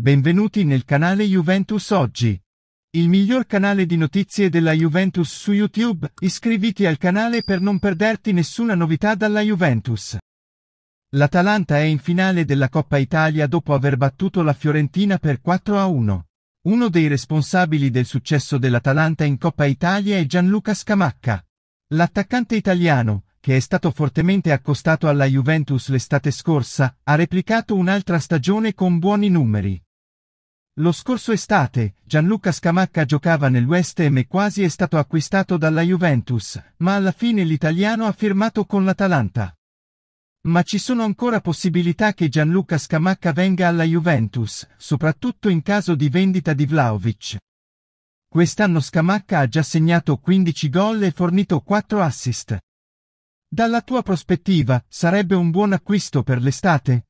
Benvenuti nel canale Juventus Oggi. Il miglior canale di notizie della Juventus su YouTube, iscriviti al canale per non perderti nessuna novità dalla Juventus. L'Atalanta è in finale della Coppa Italia dopo aver battuto la Fiorentina per 4 a 1. Uno dei responsabili del successo dell'Atalanta in Coppa Italia è Gianluca Scamacca. L'attaccante italiano, che è stato fortemente accostato alla Juventus l'estate scorsa, ha replicato un'altra stagione con buoni numeri. Lo scorso estate, Gianluca Scamacca giocava nel West Ham e quasi è stato acquistato dalla Juventus, ma alla fine l'italiano ha firmato con l'Atalanta. Ma ci sono ancora possibilità che Gianluca Scamacca venga alla Juventus, soprattutto in caso di vendita di Vlaovic. Quest'anno Scamacca ha già segnato 15 gol e fornito 4 assist. Dalla tua prospettiva, sarebbe un buon acquisto per l'estate?